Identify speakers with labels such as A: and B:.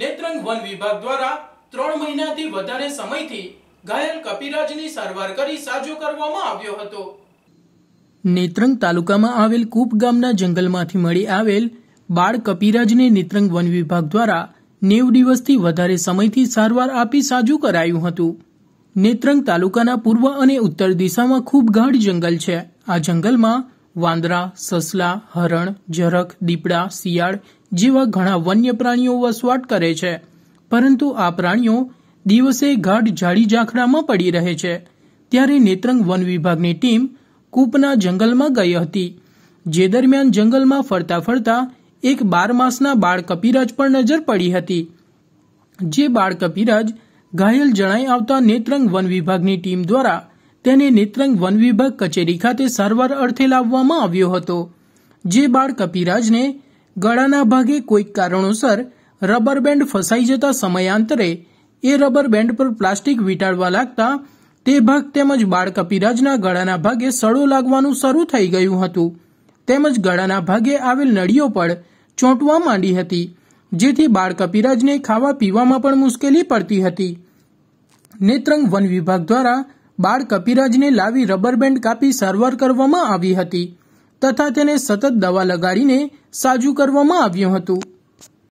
A: Netrang one વિભાગ દ્વારા ત્રણ મહિનાથી વધારે સમયથી ઘાયલ કપિરાજની સારવાર કરી સાજો કરવામાં આવ્યો હતો નેત્રંગ તાલુકામાં આવેલ કૂપ ગામના જંગલમાંથી મળી આવેલ બાળ કપિરાજને નેત્રંગ વન વિભાગ દ્વારા નેવ દિવસથી વધારે સમયથી સારવાર આપી સાજુ કરાયું હતું નેત્રંગ તાલુકાના પૂર્વ અને ઉત્તર દિશામાં ખૂબ ગાઢ જંગલ છે આ જંગલમાં વાંદરા સસલા હરણ જરખ દીપડા શિયાળ જેવા ઘણા વન્ય પ્રાણીઓ વસવાટ કરે છે પરંતુ આ પ્રાણીઓ દિવસે ગાઢ ઝાડી ઝાંખરામાં પડી રહે છે ત્યારે નેત્રંગ વન વિભાગની ટીમ કૂપના જંગલમાં ગઈ હતી જે દરમિયાન જંગલમાં ફરતા ફરતા એક બાર માસના બાળ કપિરાજ પર નજર પડી હતી જે બાળ કપિરાજ ઘાયલ જણાઈ આવતા નેત્રંગ વન વિભાગની ટીમ દ્વારા તેને નેત્રંગ વન વિભાગ કચેરી ખાતે સારવાર અર્થે લાવવામાં આવ્યો હતો જે બાળ કપિરાજને ગળાના ભાગે કોઈક કારણોસર રબર બેન્ડ ફસાઈ જતા સમયાંતરે એ રબર બેન્ડ પર પ્લાસ્ટિક વીટાળવા લાગતા તે ભાગ તેમજ બાળ કપિરાજના ગળાના ભાગે સડો લાગવાનું શરૂ થઈ ગયું હતું તેમજ ગળાના ભાગે આવેલ નળીઓ પણ ચોંટવા માંડી હતી જેથી બાળ કપિરાજને ખાવા પીવામાં પણ મુશ્કેલી પડતી હતી નેત્રંગ વન વિભાગ દ્વારા બાળ કપિરાજને લાવી રબર બેન્ડ કાપી સારવાર કરવામાં આવી હતી તથા તેને સતત દવા લગાડીને સાજુ કરવામાં આવ્યું હતું